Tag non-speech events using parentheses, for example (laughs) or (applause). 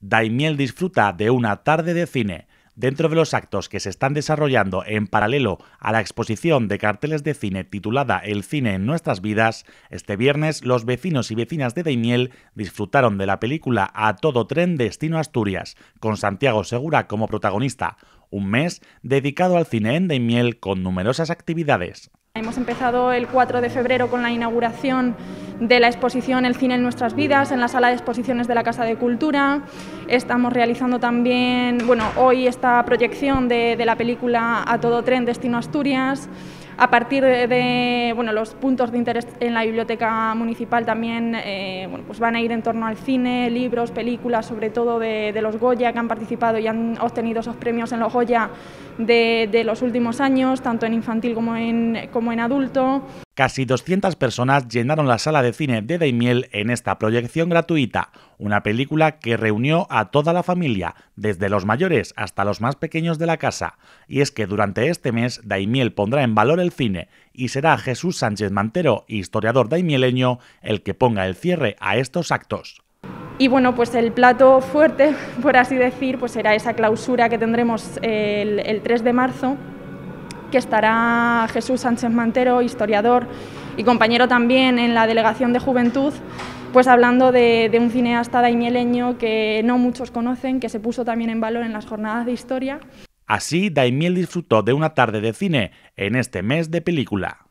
Daimiel disfruta de una tarde de cine. Dentro de los actos que se están desarrollando en paralelo a la exposición de carteles de cine titulada El cine en nuestras vidas, este viernes los vecinos y vecinas de Daimiel disfrutaron de la película A todo tren destino Asturias, con Santiago Segura como protagonista, un mes dedicado al cine en Daimiel con numerosas actividades. Hemos empezado el 4 de febrero con la inauguración de la exposición El cine en nuestras vidas en la sala de exposiciones de la Casa de Cultura. Estamos realizando también, bueno, hoy esta proyección de, la película A todo tren, Destino Asturias. A partir de, los puntos de interés en la biblioteca municipal también eh, pues van a ir en torno al cine, libros, películas, sobre todo de, los Goya que han participado y han obtenido esos premios en los Goya de, los últimos años, tanto en infantil como como en adulto. Casi 200 personas llenaron la sala de cine de Daimiel en esta proyección gratuita, una película que reunió a toda la familia, desde los mayores hasta los más pequeños de la casa. Y es que durante este mes Daimiel pondrá en valor el cine y será Jesús Sánchez Mantero, historiador daimieleño, el que ponga el cierre a estos actos. Y bueno, pues el plato fuerte, (laughs) por así decir, pues será esa clausura que tendremos el, el 3 de marzo que estará Jesús Sánchez Mantero, historiador y compañero también en la Delegación de Juventud, pues hablando de, un cineasta daimieleño que no muchos conocen, que se puso también en valor en las jornadas de historia. Así, Daimiel disfrutó de una tarde de cine en este mes de película.